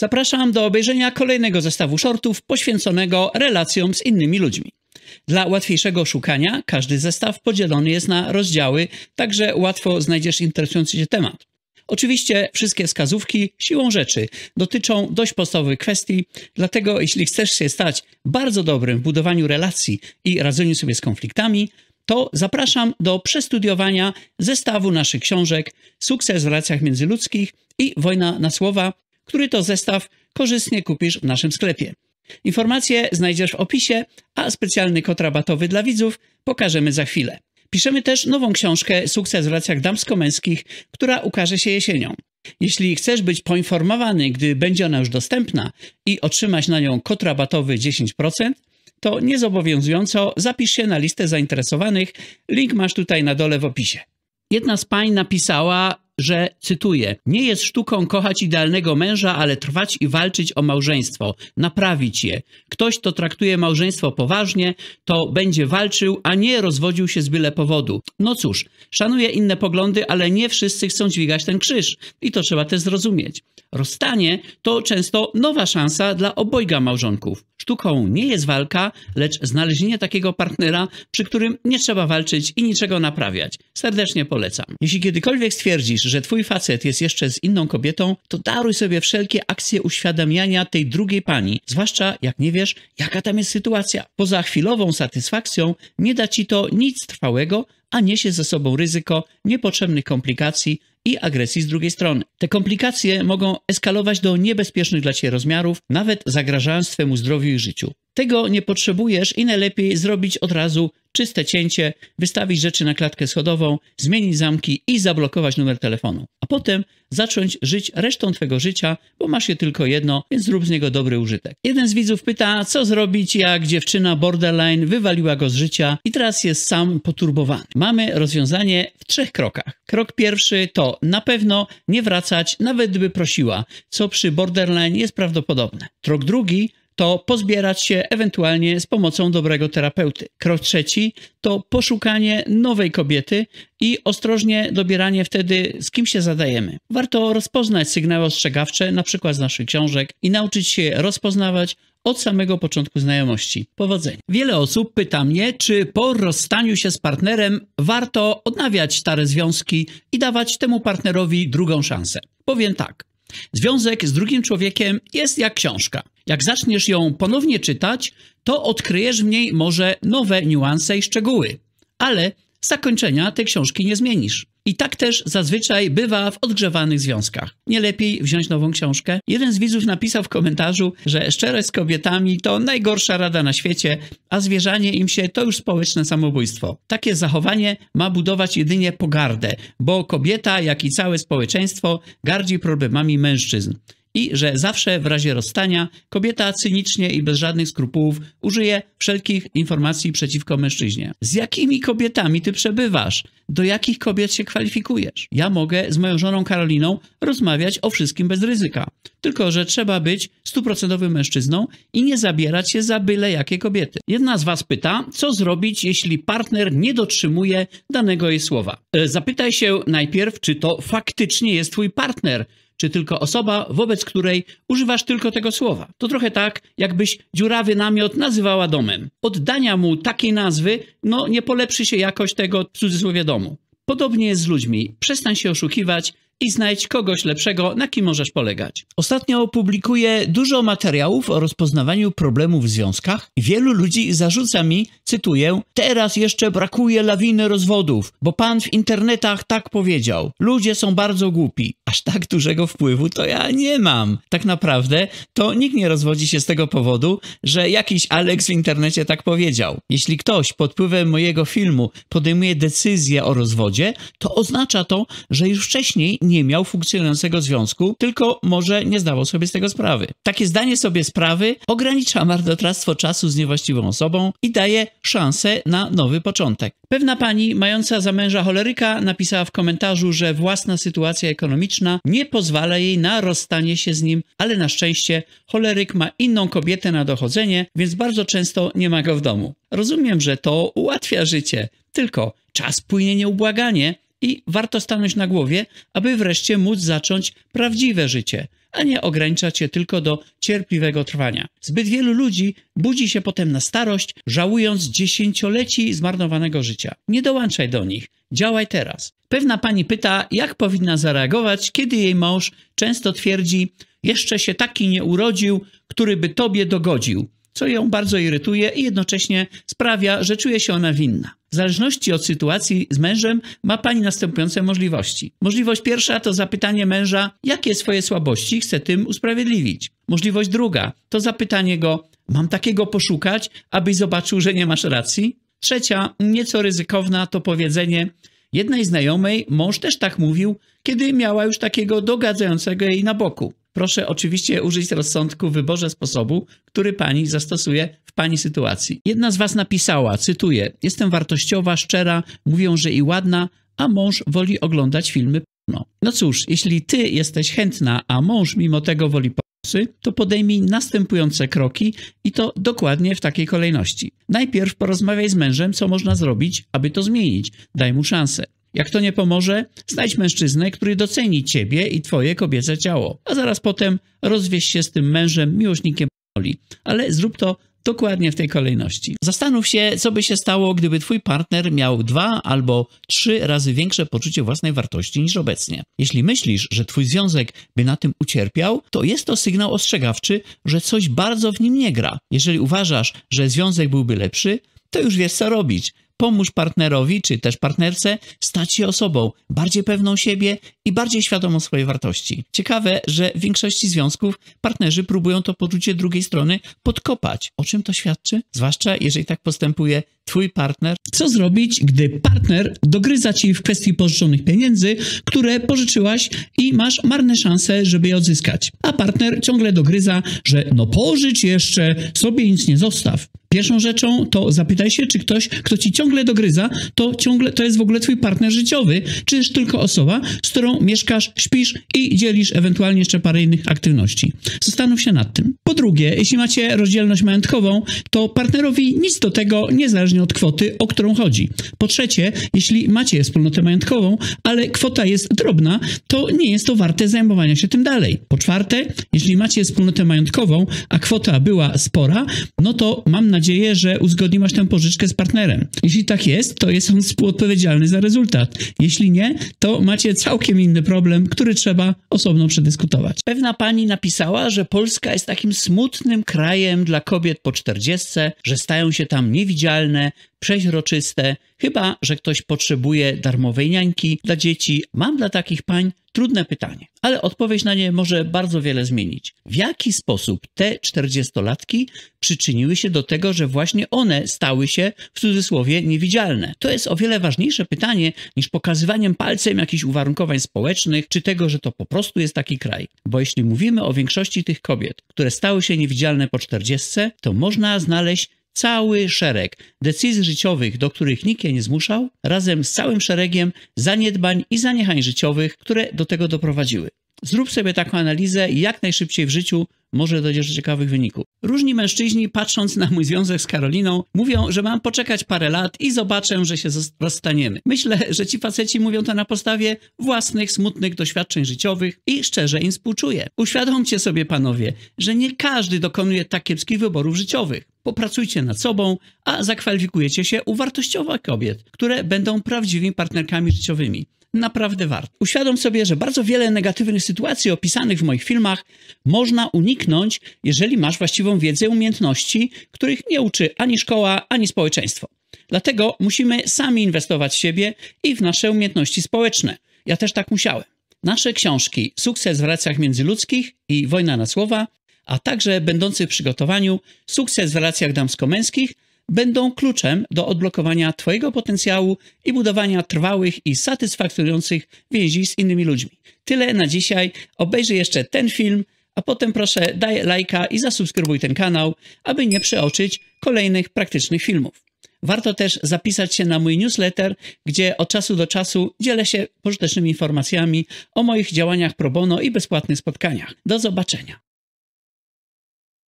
Zapraszam do obejrzenia kolejnego zestawu shortów poświęconego relacjom z innymi ludźmi. Dla łatwiejszego szukania każdy zestaw podzielony jest na rozdziały, także łatwo znajdziesz interesujący Cię temat. Oczywiście wszystkie wskazówki siłą rzeczy dotyczą dość podstawowych kwestii, dlatego jeśli chcesz się stać bardzo dobrym w budowaniu relacji i radzeniu sobie z konfliktami, to zapraszam do przestudiowania zestawu naszych książek Sukces w relacjach międzyludzkich i Wojna na słowa który to zestaw korzystnie kupisz w naszym sklepie. Informacje znajdziesz w opisie, a specjalny kod rabatowy dla widzów pokażemy za chwilę. Piszemy też nową książkę Sukces w relacjach damsko-męskich, która ukaże się jesienią. Jeśli chcesz być poinformowany, gdy będzie ona już dostępna i otrzymać na nią kod rabatowy 10%, to niezobowiązująco zapisz się na listę zainteresowanych. Link masz tutaj na dole w opisie. Jedna z pań napisała, że, cytuję, nie jest sztuką kochać idealnego męża, ale trwać i walczyć o małżeństwo, naprawić je. Ktoś, kto traktuje małżeństwo poważnie, to będzie walczył, a nie rozwodził się z byle powodu. No cóż, szanuję inne poglądy, ale nie wszyscy chcą dźwigać ten krzyż i to trzeba też zrozumieć. Rozstanie to często nowa szansa dla obojga małżonków. Sztuką nie jest walka, lecz znalezienie takiego partnera, przy którym nie trzeba walczyć i niczego naprawiać. Serdecznie polecam. Jeśli kiedykolwiek stwierdzisz, że twój facet jest jeszcze z inną kobietą, to daruj sobie wszelkie akcje uświadamiania tej drugiej pani, zwłaszcza jak nie wiesz, jaka tam jest sytuacja. Poza chwilową satysfakcją nie da ci to nic trwałego, a niesie ze sobą ryzyko niepotrzebnych komplikacji i agresji z drugiej strony. Te komplikacje mogą eskalować do niebezpiecznych dla Ciebie rozmiarów, nawet zagrażając Twemu zdrowiu i życiu. Tego nie potrzebujesz i najlepiej zrobić od razu czyste cięcie, wystawić rzeczy na klatkę schodową, zmienić zamki i zablokować numer telefonu. A potem zacząć żyć resztą twojego życia, bo masz je tylko jedno, więc zrób z niego dobry użytek. Jeden z widzów pyta, co zrobić, jak dziewczyna borderline wywaliła go z życia i teraz jest sam poturbowany. Mamy rozwiązanie w trzech krokach. Krok pierwszy to na pewno nie wracać, nawet by prosiła, co przy borderline jest prawdopodobne. Krok drugi to pozbierać się ewentualnie z pomocą dobrego terapeuty. Krok trzeci to poszukanie nowej kobiety i ostrożnie dobieranie wtedy, z kim się zadajemy. Warto rozpoznać sygnały ostrzegawcze, na przykład z naszych książek, i nauczyć się rozpoznawać, od samego początku znajomości. Powodzenia. Wiele osób pyta mnie, czy po rozstaniu się z partnerem warto odnawiać stare związki i dawać temu partnerowi drugą szansę. Powiem tak. Związek z drugim człowiekiem jest jak książka. Jak zaczniesz ją ponownie czytać, to odkryjesz w niej może nowe niuanse i szczegóły, ale zakończenia tej książki nie zmienisz. I tak też zazwyczaj bywa w odgrzewanych związkach. Nie lepiej wziąć nową książkę? Jeden z widzów napisał w komentarzu, że szczerość z kobietami to najgorsza rada na świecie, a zwierzanie im się to już społeczne samobójstwo. Takie zachowanie ma budować jedynie pogardę, bo kobieta, jak i całe społeczeństwo, gardzi problemami mężczyzn i że zawsze w razie rozstania kobieta cynicznie i bez żadnych skrupułów użyje wszelkich informacji przeciwko mężczyźnie. Z jakimi kobietami ty przebywasz? Do jakich kobiet się kwalifikujesz? Ja mogę z moją żoną Karoliną rozmawiać o wszystkim bez ryzyka. Tylko, że trzeba być stuprocentowym mężczyzną i nie zabierać się za byle jakie kobiety. Jedna z was pyta, co zrobić, jeśli partner nie dotrzymuje danego jej słowa. E, zapytaj się najpierw, czy to faktycznie jest twój partner, czy tylko osoba, wobec której używasz tylko tego słowa. To trochę tak, jakbyś dziurawy namiot nazywała domem. Oddania mu takiej nazwy, no nie polepszy się jakość tego w cudzysłowie domu. Podobnie jest z ludźmi. Przestań się oszukiwać, i znajdź kogoś lepszego, na kim możesz polegać. Ostatnio opublikuję dużo materiałów o rozpoznawaniu problemów w związkach wielu ludzi zarzuca mi, cytuję, teraz jeszcze brakuje lawiny rozwodów, bo pan w internetach tak powiedział. Ludzie są bardzo głupi. Aż tak dużego wpływu to ja nie mam. Tak naprawdę to nikt nie rozwodzi się z tego powodu, że jakiś Alex w internecie tak powiedział. Jeśli ktoś pod wpływem mojego filmu podejmuje decyzję o rozwodzie, to oznacza to, że już wcześniej nie miał funkcjonującego związku, tylko może nie zdawał sobie z tego sprawy. Takie zdanie sobie sprawy ogranicza marnotrawstwo czasu z niewłaściwą osobą i daje szansę na nowy początek. Pewna pani mająca za męża choleryka napisała w komentarzu, że własna sytuacja ekonomiczna nie pozwala jej na rozstanie się z nim, ale na szczęście choleryk ma inną kobietę na dochodzenie, więc bardzo często nie ma go w domu. Rozumiem, że to ułatwia życie, tylko czas płynie nieubłaganie, i warto stanąć na głowie, aby wreszcie móc zacząć prawdziwe życie, a nie ograniczać się tylko do cierpliwego trwania. Zbyt wielu ludzi budzi się potem na starość, żałując dziesięcioleci zmarnowanego życia. Nie dołączaj do nich, działaj teraz. Pewna pani pyta, jak powinna zareagować, kiedy jej mąż często twierdzi, jeszcze się taki nie urodził, który by tobie dogodził co ją bardzo irytuje i jednocześnie sprawia, że czuje się ona winna. W zależności od sytuacji z mężem ma pani następujące możliwości. Możliwość pierwsza to zapytanie męża, jakie swoje słabości chce tym usprawiedliwić. Możliwość druga to zapytanie go, mam takiego poszukać, abyś zobaczył, że nie masz racji? Trzecia, nieco ryzykowna, to powiedzenie, jednej znajomej mąż też tak mówił, kiedy miała już takiego dogadzającego jej na boku. Proszę oczywiście użyć rozsądku w wyborze sposobu, który pani zastosuje w pani sytuacji. Jedna z was napisała, cytuję: Jestem wartościowa, szczera, mówią, że i ładna, a mąż woli oglądać filmy porno. No cóż, jeśli ty jesteś chętna, a mąż mimo tego woli porno, to podejmij następujące kroki i to dokładnie w takiej kolejności. Najpierw porozmawiaj z mężem, co można zrobić, aby to zmienić. Daj mu szansę. Jak to nie pomoże, znajdź mężczyznę, który doceni ciebie i twoje kobiece ciało, a zaraz potem rozwieź się z tym mężem, miłośnikiem Oli. Ale zrób to dokładnie w tej kolejności. Zastanów się, co by się stało, gdyby twój partner miał dwa albo trzy razy większe poczucie własnej wartości niż obecnie. Jeśli myślisz, że twój związek by na tym ucierpiał, to jest to sygnał ostrzegawczy, że coś bardzo w nim nie gra. Jeżeli uważasz, że związek byłby lepszy, to już wiesz co robić. Pomóż partnerowi czy też partnerce stać się osobą bardziej pewną siebie i bardziej świadomą swojej wartości. Ciekawe, że w większości związków partnerzy próbują to poczucie drugiej strony podkopać. O czym to świadczy? Zwłaszcza jeżeli tak postępuje twój partner. Co zrobić, gdy partner dogryza ci w kwestii pożyczonych pieniędzy, które pożyczyłaś i masz marne szanse, żeby je odzyskać. A partner ciągle dogryza, że no pożycz jeszcze, sobie nic nie zostaw. Pierwszą rzeczą to zapytaj się, czy ktoś, kto ci ciągle dogryza, to ciągle to jest w ogóle twój partner życiowy, czy też tylko osoba, z którą mieszkasz, śpisz i dzielisz ewentualnie jeszcze parę innych aktywności. Zastanów się nad tym. Po drugie, jeśli macie rozdzielność majątkową, to partnerowi nic do tego, niezależnie od kwoty, o którą chodzi. Po trzecie, jeśli macie wspólnotę majątkową, ale kwota jest drobna, to nie jest to warte zajmowania się tym dalej. Po czwarte, jeśli macie wspólnotę majątkową, a kwota była spora, no to mam na nadzieję, że masz tę pożyczkę z partnerem. Jeśli tak jest, to jest on współodpowiedzialny za rezultat. Jeśli nie, to macie całkiem inny problem, który trzeba osobno przedyskutować. Pewna pani napisała, że Polska jest takim smutnym krajem dla kobiet po 40, że stają się tam niewidzialne, przeźroczyste, chyba że ktoś potrzebuje darmowej niańki dla dzieci. Mam dla takich pań trudne pytanie, ale odpowiedź na nie może bardzo wiele zmienić. W jaki sposób te czterdziestolatki przyczyniły się do tego, że właśnie one stały się w cudzysłowie niewidzialne? To jest o wiele ważniejsze pytanie niż pokazywaniem palcem jakichś uwarunkowań społecznych, czy tego, że to po prostu jest taki kraj. Bo jeśli mówimy o większości tych kobiet, które stały się niewidzialne po czterdziestce, to można znaleźć cały szereg decyzji życiowych, do których nikt je nie zmuszał, razem z całym szeregiem zaniedbań i zaniechań życiowych, które do tego doprowadziły. Zrób sobie taką analizę i jak najszybciej w życiu może dojrzeć do ciekawych wyników. Różni mężczyźni, patrząc na mój związek z Karoliną, mówią, że mam poczekać parę lat i zobaczę, że się rozstaniemy. Myślę, że ci faceci mówią to na podstawie własnych, smutnych doświadczeń życiowych i szczerze im współczuję. Uświadomcie sobie, panowie, że nie każdy dokonuje tak kiepskich wyborów życiowych popracujcie nad sobą, a zakwalifikujecie się u wartościowych kobiet, które będą prawdziwymi partnerkami życiowymi. Naprawdę wart. Uświadom sobie, że bardzo wiele negatywnych sytuacji opisanych w moich filmach można uniknąć, jeżeli masz właściwą wiedzę i umiejętności, których nie uczy ani szkoła, ani społeczeństwo. Dlatego musimy sami inwestować w siebie i w nasze umiejętności społeczne. Ja też tak musiałem. Nasze książki Sukces w relacjach międzyludzkich i Wojna na słowa a także będący w przygotowaniu sukces w relacjach damsko-męskich będą kluczem do odblokowania Twojego potencjału i budowania trwałych i satysfakcjonujących więzi z innymi ludźmi. Tyle na dzisiaj. Obejrzyj jeszcze ten film, a potem proszę daj lajka i zasubskrybuj ten kanał, aby nie przeoczyć kolejnych praktycznych filmów. Warto też zapisać się na mój newsletter, gdzie od czasu do czasu dzielę się pożytecznymi informacjami o moich działaniach pro bono i bezpłatnych spotkaniach. Do zobaczenia.